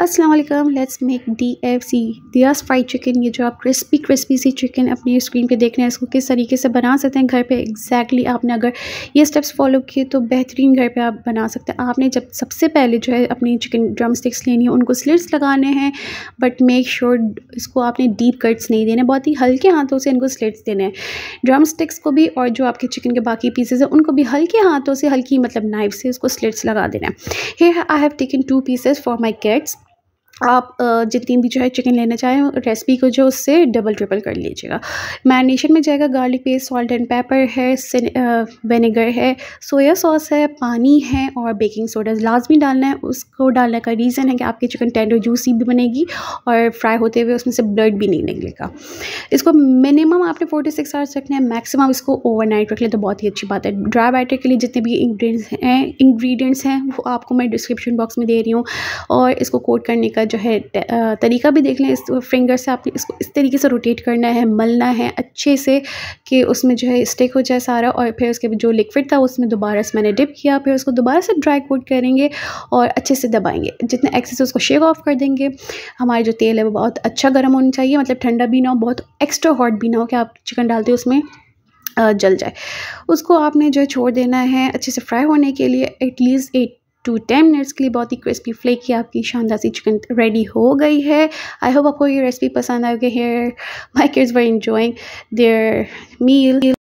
अस्सलाम वालेकुम let's make D F C दिया फ्राइड चिकन ये जो आप क्रिस्पी क्रिस्पी सी चिकन अपनी स्क्रीन पे देख रहे हैं इसको किस तरीके से बना सकते हैं घर पे एग्जैक्टली exactly आपने अगर ये स्टेप्स फॉलो किए तो बेहतरीन घर पे आप बना सकते हैं आपने जब सबसे पहले जो है अपनी चिकन ड्रम स्टिक्स लेनी है उनको स्लिट्स लगाने हैं बट मेक श्योर इसको आपने डीप कट्स नहीं देने बहुत ही हल्के हाथों से इनको स्लिट्स देने हैं ड्रम स्टिक्स को भी और जो आपके चिकन के बाकी पीसेज हैं उनको भी हल्के हाथों से हल्की मतलब नाइफ से उसको स्लिट्स लगा देना है I have taken two pieces for my cats आप जितनी भी जो है चिकन लेना चाहें रेसिपी को जो उससे डबल ट्रिपल कर लीजिएगा मैरिनेशन में जाएगा garlic paste salt and pepper है विनेगर है सोया सॉस है पानी है और बेकिंग सोडा लाजमी डालना है उसको डालने का रीज़न है कि आपके चिकन टेंडर जूसी भी बनेगी और फ्राई होते हुए उसमें से ब्लड भी नहीं निकलेगा इसको मिनिमम आपने फोर टू सिक्स आवर्स रखना है मैक्सिमम इसको ओवरनाइट रख लें तो बहुत ही अच्छी बात है ड्राई बैटर के लिए जितने भी इंग्रीडियंट्स हैं इंग्रीडियंट्स हैं वो आपको मैं डिस्क्रिप्शन बॉक्स में दे रही हूँ और इसको कोट करने का जो है तरीका भी देख लें इस फिंगर से आपने इसको इस तरीके से रोटेट करना है मलना है अच्छे से कि उसमें जो है स्टिक हो जाए सारा और फिर उसके जो लिक्विड था उसमें दोबारा से मैंने डिप किया फिर उसको दोबारा से ड्राई कोट करेंगे और अच्छे से दबाएंगे जितने एक्सेस उसको शेक ऑफ कर देंगे हमारे जो तेल है वो बहुत अच्छा गर्म होना चाहिए मतलब ठंडा भी ना हो बहुत एक्स्ट्रा हॉट भी ना हो कि आप चिकन डालते हो उसमें जल जाए उसको आपने जो है छोड़ देना है अच्छे से फ्राई होने के लिए at least eight to ten minutes के लिए बहुत ही क्रिस्पी फ्लेकी आपकी शानदार सी चिकन रेडी हो गई है आई होप आपको ये रेसिपी पसंद आएगी here my kids were enjoying their meal